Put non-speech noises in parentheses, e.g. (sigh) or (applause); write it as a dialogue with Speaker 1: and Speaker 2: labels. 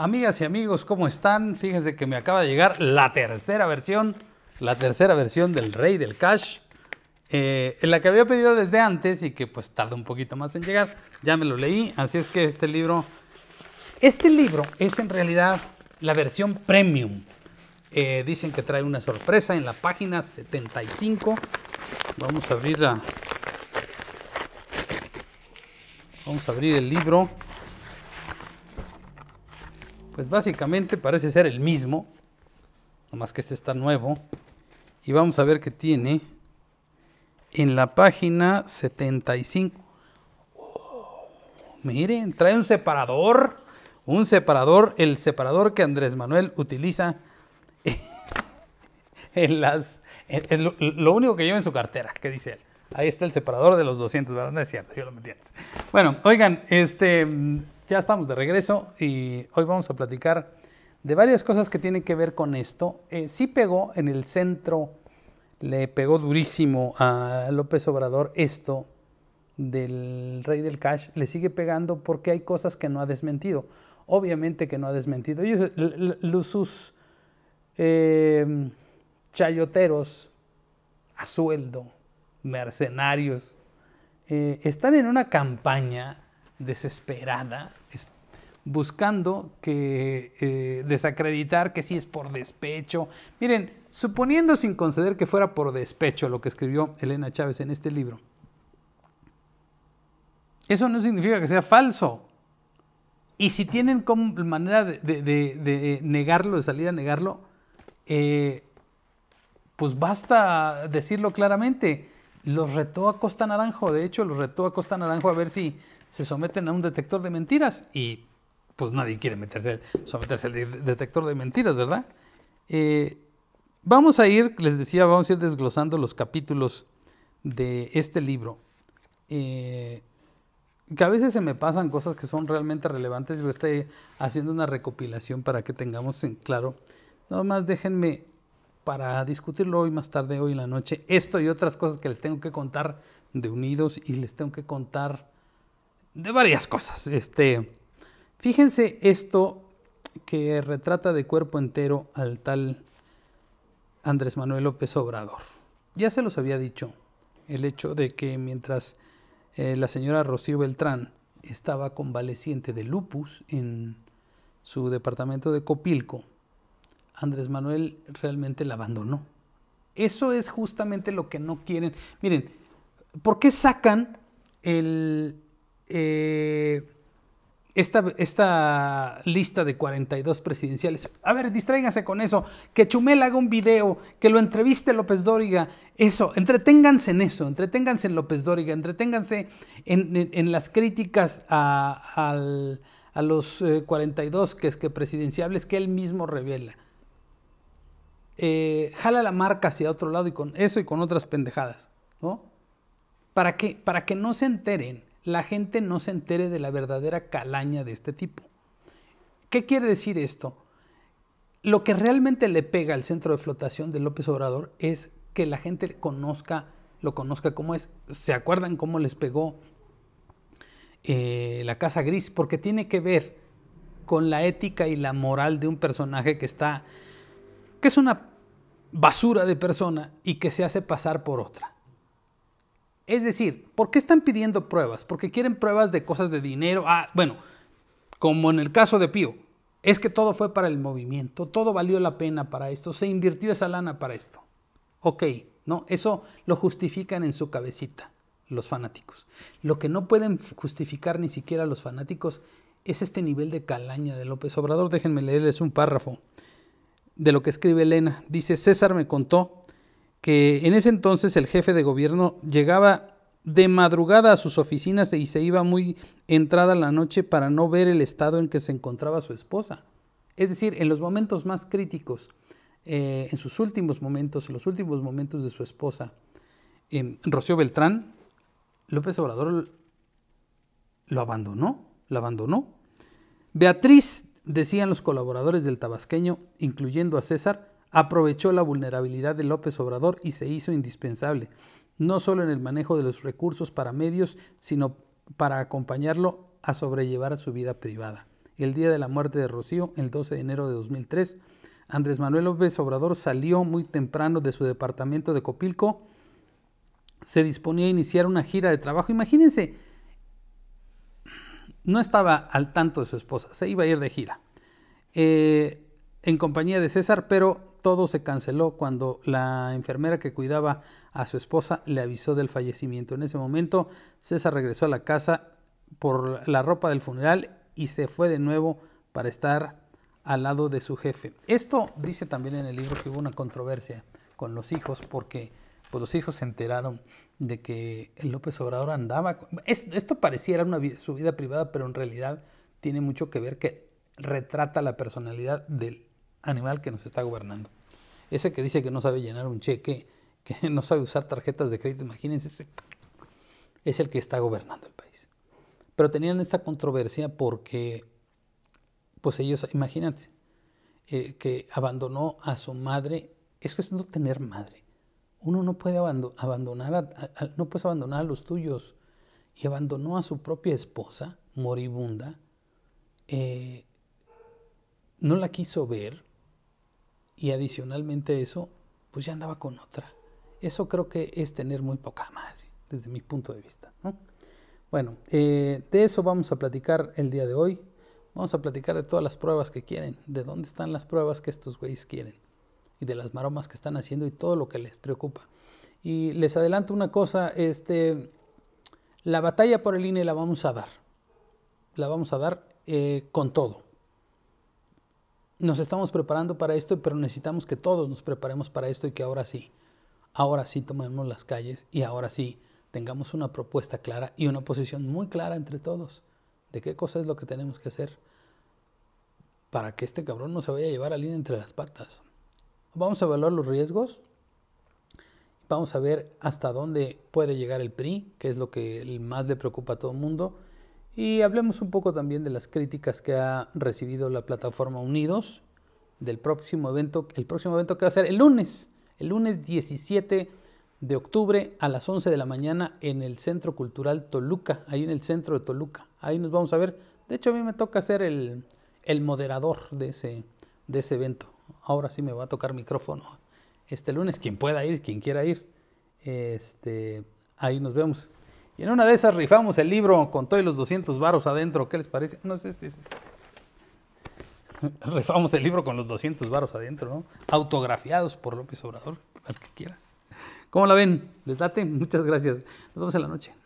Speaker 1: Amigas y amigos, ¿cómo están? Fíjense que me acaba de llegar la tercera versión, la tercera versión del Rey del Cash, eh, en la que había pedido desde antes y que pues tarda un poquito más en llegar. Ya me lo leí, así es que este libro, este libro es en realidad la versión premium. Eh, dicen que trae una sorpresa en la página 75. Vamos a abrirla. Vamos a abrir el libro pues básicamente parece ser el mismo, nomás que este está nuevo. Y vamos a ver qué tiene en la página 75. miren, trae un separador, un separador, el separador que Andrés Manuel utiliza (laughs) en las... Es lo, único que lleva en su cartera, que dice él. Ahí está el separador de los 200, ¿verdad? No es cierto, yo lo metí antes. Bueno, oigan, este ya estamos de regreso y hoy vamos a platicar de varias cosas que tienen que ver con esto. Eh, sí pegó en el centro, le pegó durísimo a López Obrador esto del rey del cash, le sigue pegando porque hay cosas que no ha desmentido. Obviamente que no ha desmentido. Y sus em, chayoteros a sueldo, mercenarios, eh, están en una campaña desesperada, buscando que eh, desacreditar que si es por despecho. Miren, suponiendo sin conceder que fuera por despecho lo que escribió Elena Chávez en este libro, eso no significa que sea falso. Y si tienen como manera de, negarlo, de salir a negarlo, eh, pues basta decirlo claramente. Los retó a Costa Naranjo, de hecho, los retó a Costa Naranjo a ver si, se someten a un detector de mentiras y pues nadie quiere meterse, someterse al detector de mentiras, ¿verdad? Eh, vamos a ir, les decía, vamos a ir desglosando los capítulos de este libro. Eh, que a veces se me pasan cosas que son realmente relevantes. Yo estoy haciendo una recopilación para que tengamos en claro. Nada más déjenme para discutirlo hoy más tarde, hoy en la noche, esto y otras cosas que les tengo que contar de Unidos y les tengo que contar de varias cosas. Este, fíjense esto que retrata de cuerpo entero al tal Andrés Manuel López Obrador. Ya se los había dicho el hecho de que mientras eh, la señora Rocío Beltrán estaba convaleciente de lupus en su departamento de Copilco, Andrés Manuel realmente la abandonó. Eso es justamente lo que no quieren. Miren, ¿por qué sacan el, eh, esta, esta, lista de 42 presidenciales. A ver, distráiganse con eso. Que Chumel haga un video, que lo entreviste López Dóriga. Eso, entreténganse en eso, entreténganse en López Dóriga, entreténganse en, las críticas a, los 42 eh, que, es que presidenciables que él mismo revela. Eh, jala la marca hacia otro lado y con eso y con otras pendejadas, ¿no? Para que, para que no se enteren la gente no se entere de la verdadera calaña de este tipo. ¿Qué quiere decir esto? Lo que realmente le pega al centro de flotación de López Obrador es que la gente conozca, lo conozca como es. ¿Se acuerdan cómo les pegó eh, la Casa Gris? Porque tiene que ver con la ética y la moral de un personaje que está, que es una basura de persona y que se hace pasar por otra. Es decir, ¿por qué están pidiendo pruebas? Porque quieren pruebas de cosas de dinero. Ah, bueno, como en el caso de Pío, es que todo fue para el movimiento, todo valió la pena para esto, se invirtió esa lana para esto. Ok, no, eso lo justifican en su cabecita los fanáticos. Lo que no pueden justificar ni siquiera los fanáticos es este nivel de calaña de López Obrador. Déjenme leerles un párrafo de lo que escribe Elena. Dice, César me contó que en ese entonces el jefe de gobierno llegaba de madrugada a sus oficinas y se iba muy entrada la noche para no ver el estado en que se encontraba su esposa. Es decir, en los momentos más críticos, eh, en sus últimos momentos, en los últimos momentos de su esposa, eh, Rocío Beltrán, López Obrador lo abandonó, lo abandonó. Beatriz, decían los colaboradores del tabasqueño, incluyendo a César, aprovechó la vulnerabilidad de López Obrador y se hizo indispensable, no solo en el manejo de los recursos para medios, sino para acompañarlo a sobrellevar su vida privada. El día de la muerte de Rocío, el 12 de enero de 2003, Andrés Manuel López Obrador salió muy temprano de su departamento de Copilco, se disponía a iniciar una gira de trabajo. Imagínense, no estaba al tanto de su esposa, se iba a ir de gira. Eh, en compañía de César, pero todo se canceló cuando la enfermera que cuidaba a su esposa le avisó del fallecimiento. En ese momento, César regresó a la casa por la ropa del funeral y se fue de nuevo para estar al lado de su jefe. Esto dice también en el libro que hubo una controversia con los hijos porque pues, los hijos se enteraron de que el López Obrador andaba... esto pareciera una su vida privada, pero en realidad tiene mucho que ver que retrata la personalidad del animal que nos está gobernando. Ese que dice que no sabe llenar un cheque, (laughs) que no sabe usar tarjetas de crédito, imagínense, es el que está gobernando el país. Pero tenían esta controversia porque, pues ellos, imagínate, eh, que abandonó a su madre, es que es no tener madre. Uno no puede abandonar a, no puedes abandonar a los tuyos. Y abandonó a su propia esposa, moribunda, eh, no la quiso ver y adicionalmente eso, pues ya andaba con otra. Eso creo que es tener muy poca madre, desde mi punto de vista. Bueno, eh, de eso vamos a platicar el día de hoy. Vamos a platicar de todas las pruebas que quieren, de dónde están las pruebas que estos güeyes quieren y de las maromas que están haciendo y todo lo que les preocupa. Y les adelanto una cosa, este, la batalla por el INE la vamos a dar. La vamos a dar eh, con todo nos estamos preparando para esto, pero necesitamos que todos nos preparemos para esto y que ahora sí, ahora sí tomemos las calles y ahora sí tengamos una propuesta clara y una posición muy clara entre todos de qué cosa es lo que tenemos que hacer para que este cabrón no se vaya a llevar a línea entre las patas. Vamos a evaluar los riesgos, vamos a ver hasta dónde puede llegar el PRI, que es lo que más le preocupa a todo el mundo, y hablemos un poco también de las críticas que ha recibido la plataforma Unidos del próximo evento, el próximo evento que va a ser el lunes, el lunes 17 de octubre a las 11 de la mañana en el Centro Cultural Toluca, ahí en el centro de Toluca. Ahí nos vamos a ver. De hecho, a mí me toca ser el, el moderador de ese, de ese evento. Ahora sí me va a tocar micrófono. Este lunes, quien pueda ir, quien quiera ir, este, ahí nos vemos. Y en una de esas rifamos el libro con todos los 200 varos adentro. ¿Qué les parece? No sé, es este, es este. (laughs) Rifamos el libro con los 200 varos adentro, ¿no? Autografiados por López Obrador, al que quiera. ¿Cómo la ven? ¿Les date Muchas gracias. Nos vemos en la noche.